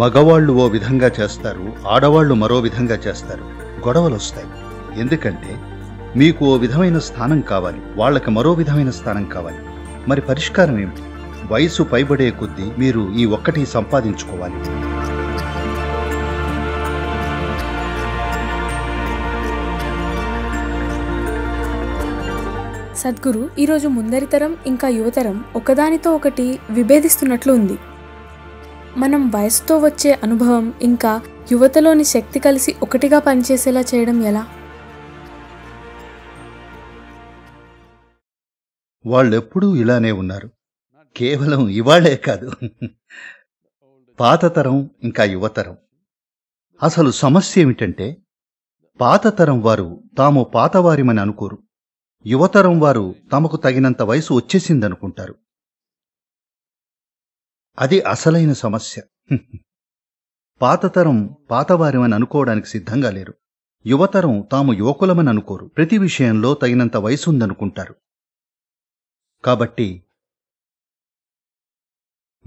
మగవాళ్ళు ఓ విధంగా చేస్తారు ఆడవాళ్ళు మరో విధంగా చేస్తారు గొడవలు వస్తాయి ఎందుకంటే మీకు ఓ విధమైన స్థానం కావాలి వాళ్ళకి మరో విధమైన స్థానం కావాలి మరి పరిష్కారం ఏమిటి వయసు పైబడే కొద్దీ మీరు ఈ ఒక్కటి సంపాదించుకోవాలి సద్గురు ఈరోజు ముందరి తరం ఇంకా యువతరం ఒకదానితో ఒకటి విభేదిస్తున్నట్లు ఉంది మనం వయసుతో వచ్చే అనుభవం ఇంకా యువతలోని శక్తి కలిసి ఒకటిగా పనిచేసేలా చేయడం ఎలా వాళ్ళెప్పుడూ ఇలానే ఉన్నారు కేవలం ఇవాళే కాదు పాతతరం ఇంకా యువతరం అసలు సమస్య ఏమిటంటే పాతతరం వారు తాము పాతవారిమని అనుకోరు యువతరం వారు తమకు తగినంత వయసు వచ్చేసిందనుకుంటారు అది అసలైన సమస్య పాతతరం పాతవారిమని అనుకోవడానికి సిద్ధంగా లేరు యువతరం తాము యువకులమని అనుకోరు ప్రతి విషయంలో తగినంత వయసుందనుకుంటారు కాబట్టి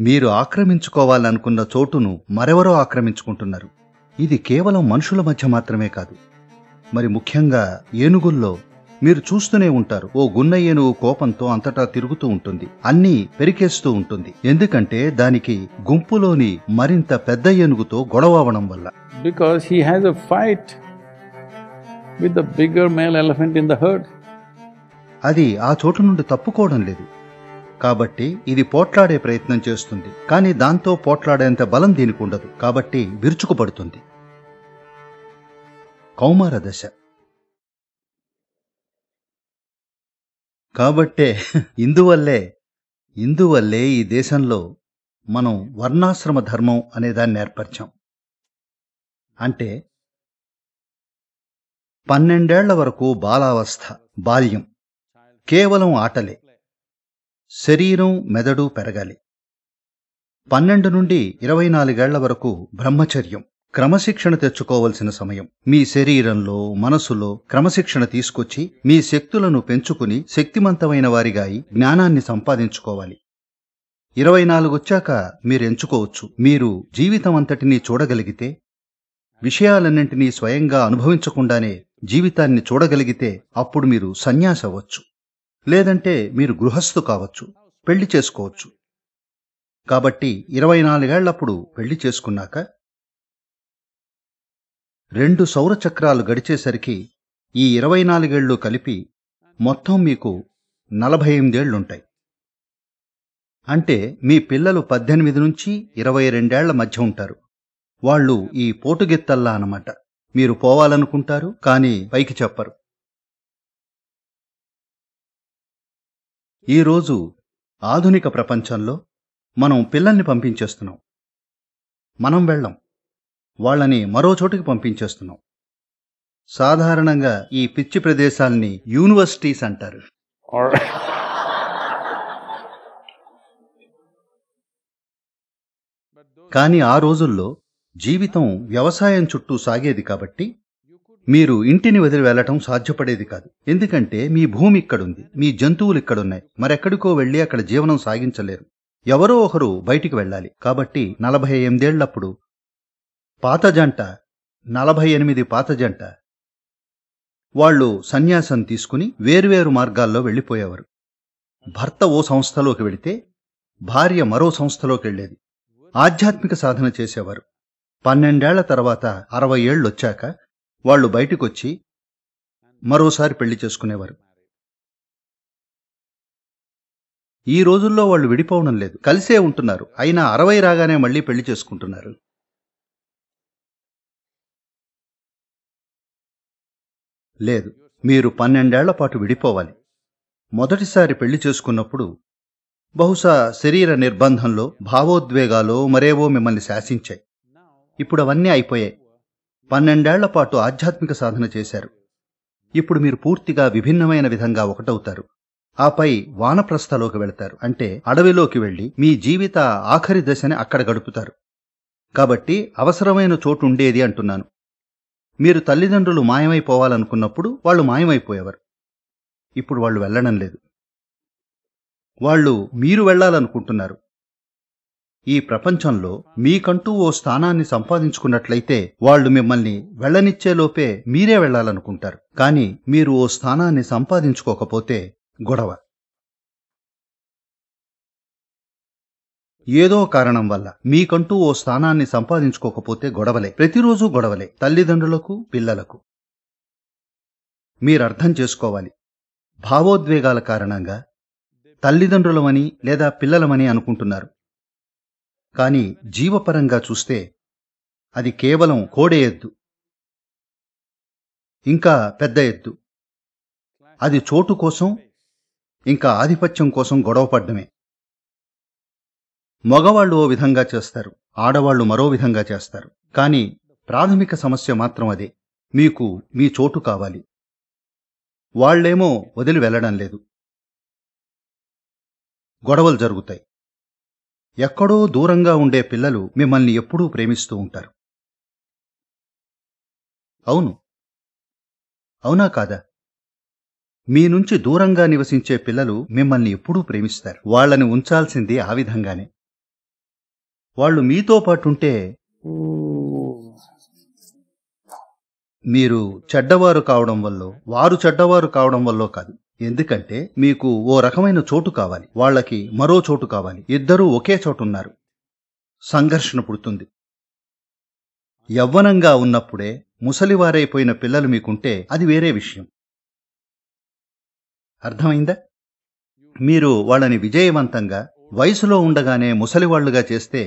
మీరు ఆక్రమించుకోవాలనుకున్న చోటును మరెవరో ఆక్రమించుకుంటున్నారు ఇది కేవలం మనుషుల మధ్య మాత్రమే కాదు మరి ముఖ్యంగా ఏనుగుల్లో మీరు చూస్తూనే ఉంటారు ఓ గున్నయ్యను కోపంతో అంతటా తిరుగుతూ ఉంటుంది అన్నీ పెరికేస్తూ ఉంటుంది ఎందుకంటే దానికి గుంపులోని మరింత పెద్ద ఏనుగుతో గొడవ అవడం వల్ల because he has a fight with the bigger male elephant in the herd అది ఆ చోటు నుండి తప్పుకోవడం లేదు కాబట్టి ఇది పోట్లాడే ప్రయత్నం చేస్తుంది కానీ దాంతో పోట్లాడేంత బలం దీనికి ఉండదు కాబట్టి విరుచుకుపడుతుంది కౌమార దశ కాబట్టే ఇందువల్లే ఇందువల్లే ఈ దేశంలో మనం వర్ణాశ్రమ ధర్మం అనేదాన్ని ఏర్పరిచాం అంటే పన్నెండేళ్ల వరకు బాలావస్థ బాల్యం కేవలం ఆటలే శరీరం మెదడు పెరగాలి పన్నెండు నుండి ఇరవై నాలుగేళ్ల వరకు బ్రహ్మచర్యం క్రమశిక్షణ తెచ్చుకోవలసిన సమయం మీ శరీరంలో మనసులో క్రమశిక్షణ తీసుకొచ్చి మీ శక్తులను పెంచుకుని శక్తిమంతమైన వారిగా జ్ఞానాన్ని సంపాదించుకోవాలి ఇరవై నాలుగొచ్చాక మీరెంచుకోవచ్చు మీరు జీవితం చూడగలిగితే విషయాలన్నింటినీ స్వయంగా అనుభవించకుండానే జీవితాన్ని చూడగలిగితే అప్పుడు మీరు సన్యాస అవ్వచ్చు లేదంటే మీరు గృహస్థు కావచ్చు పెళ్లి చేసుకోవచ్చు కాబట్టి ఇరవై నాలుగేళ్లప్పుడు పెళ్లి చేసుకున్నాక రెండు సౌరచక్రాలు గడిచేసరికి ఈ ఇరవై నాలుగేళ్లు కలిపి మొత్తం మీకు నలభై ఎనిమిదేళ్లుంటాయి అంటే మీ పిల్లలు పద్దెనిమిది నుంచి ఇరవై రెండేళ్ల మధ్య ఉంటారు వాళ్ళు ఈ పోటుగెత్తల్లా అనమాట మీరు పోవాలనుకుంటారు కానీ పైకి చెప్పరు ఈరోజు ఆధునిక ప్రపంచంలో మనం పిల్లల్ని పంపించేస్తున్నాం మనం వెళ్ళం వాళ్లని మరో చోటుకి పంపించేస్తున్నాం సాధారణంగా ఈ పిచ్చి ప్రదేశాల్ని యూనివర్సిటీస్ అంటారు కానీ ఆ రోజుల్లో జీవితం వ్యవసాయం చుట్టూ సాగేది కాబట్టి మీరు ఇంటిని వదిలి వెళ్లటం సాధ్యపడేది కాదు ఎందుకంటే మీ భూమి ఇక్కడుంది మీ జంతువులు ఇక్కడున్నాయి మరెక్కడికో వెళ్ళి అక్కడ జీవనం సాగించలేరు ఎవరో ఒకరు బయటికి వెళ్ళాలి కాబట్టి నలభై ఎనిమిదేళ్లప్పుడు పాత జంట నలభై ఎనిమిది పాత జంట వాళ్ళు సన్యాసం తీసుకుని వేర్వేరు మార్గాల్లో వెళ్ళిపోయేవారు భర్త ఓ సంస్థలోకి వెళితే భార్య మరో సంస్థలోకి వెళ్ళేది ఆధ్యాత్మిక సాధన చేసేవారు పన్నెండేళ్ల తర్వాత అరవై ఏళ్ళొచ్చాక వాళ్ళు బయటికొచ్చి మరోసారి పెళ్లి చేసుకునేవారు ఈ రోజుల్లో వాళ్ళు విడిపోవడం లేదు కలిసే ఉంటున్నారు అయినా అరవై రాగానే మళ్ళీ పెళ్లి చేసుకుంటున్నారు లేదు మీరు పన్నెండేళ్ల పాటు విడిపోవాలి మొదటిసారి పెళ్లి చేసుకున్నప్పుడు బహుశా శరీర నిర్బంధంలో భావోద్వేగాలో మరేవో మిమ్మల్ని శాసించాయి ఇప్పుడు అవన్నీ అయిపోయాయి పన్నెండేళ్ల పాటు ఆధ్యాత్మిక సాధన చేశారు ఇప్పుడు మీరు పూర్తిగా విభిన్నమైన విధంగా ఒకటవుతారు ఆపై వానప్రస్థలోకి వెళతారు అంటే అడవిలోకి వెళ్ళి మీ జీవిత ఆఖరి దశని అక్కడ గడుపుతారు కాబట్టి అవసరమైన చోటు ఉండేది అంటున్నాను మీరు తల్లిదండ్రులు మాయమైపోవాలనుకున్నప్పుడు వాళ్ళు మాయమైపోయేవారు ఇప్పుడు వాళ్ళు వెళ్ళడం లేదు వాళ్ళు మీరు వెళ్ళాలనుకుంటున్నారు ఈ ప్రపంచంలో మీకంటూ ఓ స్థానాన్ని సంపాదించుకున్నట్లయితే వాళ్ళు మిమ్మల్ని వెళ్ళనిచ్చేలోపే మీరే వెళ్ళాలనుకుంటారు కానీ మీరు ఓ స్థానాన్ని సంపాదించుకోకపోతే గొడవ ఏదో కారణం వల్ల మీకంటూ ఓ స్థానాన్ని సంపాదించుకోకపోతే గొడవలే ప్రతిరోజు గొడవలే తల్లిదండ్రులకు పిల్లలకు మీరర్థం చేసుకోవాలి భావోద్వేగాల కారణంగా తల్లిదండ్రులమని లేదా పిల్లలమని అనుకుంటున్నారు కానీ జీవపరంగా చూస్తే అది కేవలం కోడే ఎద్దు ఇంకా పెద్ద ఎద్దు అది చోటు కోసం ఇంకా ఆధిపత్యం కోసం గొడవపడ్డమే మగవాళ్ళు ఓ విధంగా చేస్తారు ఆడవాళ్లు మరో విధంగా చేస్తారు కాని ప్రాథమిక సమస్య మాత్రం అదే మీకు మీ చోటు కావాలి వాళ్లేమో వదిలి వెళ్ళడం లేదు గొడవలు జరుగుతాయి ఎక్కడో దూరంగా ఉండే పిల్లలు మిమ్మల్ని ఎప్పుడూ ప్రేమిస్తూ ఉంటారు అవును అవునా కాదా మీ నుంచి దూరంగా నివసించే పిల్లలు మిమ్మల్ని ఎప్పుడూ ప్రేమిస్తారు వాళ్లని ఉంచాల్సింది ఆ విధంగానే వాళ్ళు మీతో పాటుంటే మీరు చెడ్డవారు కావడం వల్ల వారు చెడ్డవారు కావడం వల్ల కాదు ఎందుకంటే మీకు ఓ రకమైన చోటు కావాలి వాళ్ళకి మరో చోటు కావాలి ఇద్దరూ ఒకే చోటున్నారు సంఘర్షణ పుడుతుంది యవ్వనంగా ఉన్నప్పుడే ముసలివారైపోయిన పిల్లలు మీకుంటే అది వేరే విషయం అర్థమైందా మీరు వాళ్ళని విజయవంతంగా వయసులో ఉండగానే ముసలివాళ్లుగా చేస్తే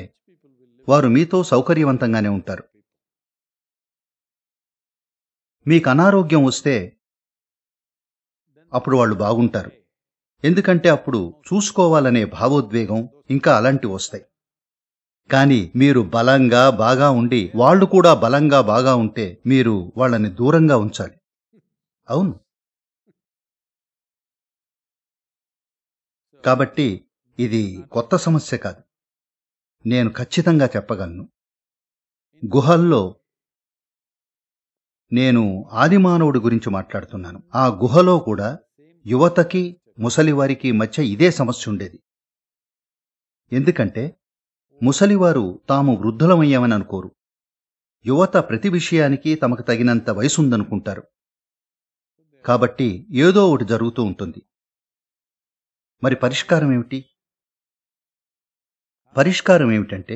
వారు మీతో సౌకర్యవంతంగానే ఉంటారు మీకు అనారోగ్యం వస్తే అప్పుడు వాళ్ళు బాగుంటారు ఎందుకంటే అప్పుడు చూసుకోవాలనే భావోద్వేగం ఇంకా అలాంటివి వస్తాయి కానీ మీరు బలంగా బాగా ఉండి వాళ్ళు కూడా బలంగా బాగా ఉంటే మీరు వాళ్ళని దూరంగా ఉంచాలి అవును కాబట్టి ఇది కొత్త సమస్య కాదు నేను ఖచ్చితంగా చెప్పగలను గుహల్లో నేను ఆదిమానవుడి గురించి మాట్లాడుతున్నాను ఆ గుహలో కూడా యువతకి ముసలివారికి మధ్య ఇదే సమస్య ఉండేది ఎందుకంటే ముసలివారు తాము వృద్ధులమయ్యామని అనుకోరు యువత ప్రతి విషయానికి తమకు తగినంత వయసుందనుకుంటారు కాబట్టి ఏదో ఒకటి జరుగుతూ ఉంటుంది మరి పరిష్కారం ఏమిటి పరిష్కారం ఏమిటంటే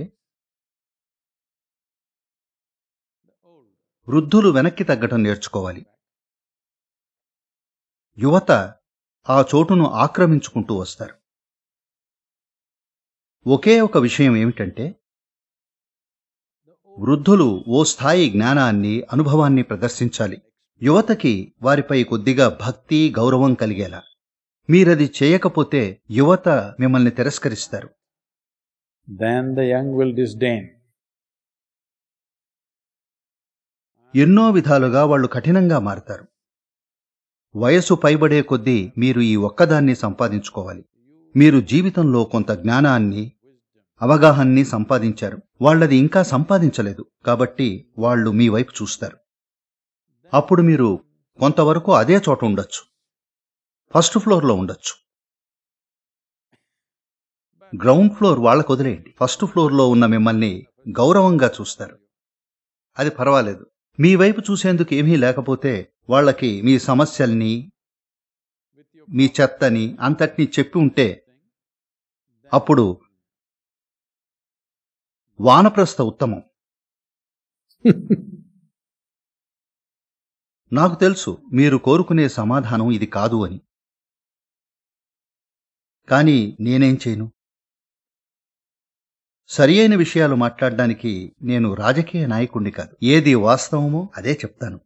వృద్ధులు వెనక్కి తగ్గటం నేర్చుకోవాలి యువత ఆ చోటును ఆక్రమించుకుంటూ వస్తారు ఒకే ఒక విషయం ఏమిటంటే వృద్ధులు ఓ స్థాయి జ్ఞానాన్ని అనుభవాన్ని ప్రదర్శించాలి యువతకి వారిపై కొద్దిగా భక్తి గౌరవం కలిగేలా మీరది చేయకపోతే యువత మిమ్మల్ని తిరస్కరిస్తారు then the young will disdain. ఎన్నో విధాలుగా వాళ్ళు కఠినంగా మారతారు వయసు పైబడే కొద్దీ మీరు ఈ ఒక్కదాన్ని సంపాదించుకోవాలి మీరు జీవితంలో కొంత జ్ఞానాన్ని అవగాహన్ని సంపాదించారు వాళ్ళది ఇంకా సంపాదించలేదు కాబట్టి వాళ్ళు మీ వైపు చూస్తారు అప్పుడు మీరు కొంతవరకు అదే చోట ఉండొచ్చు ఫస్ట్ ఫ్లోర్లో ఉండొచ్చు గ్రౌండ్ ఫ్లోర్ వాళ్ళకు వదిలేయండి ఫస్ట్ ఫ్లోర్లో ఉన్న మిమ్మల్ని గౌరవంగా చూస్తారు అది పర్వాలేదు మీ వైపు చూసేందుకు ఏమీ లేకపోతే వాళ్ళకి మీ సమస్యల్ని మీ చెత్తని అంతటినీ చెప్పి ఉంటే అప్పుడు వానప్రస్థ ఉత్తమం నాకు తెలుసు మీరు కోరుకునే సమాధానం ఇది కాదు అని కానీ నేనేం చేయను సరి అయిన విషయాలు మాట్లాడడానికి నేను రాజకీయ నాయకుణ్ణి కాదు ఏది వాస్తవమో అదే చెప్తాను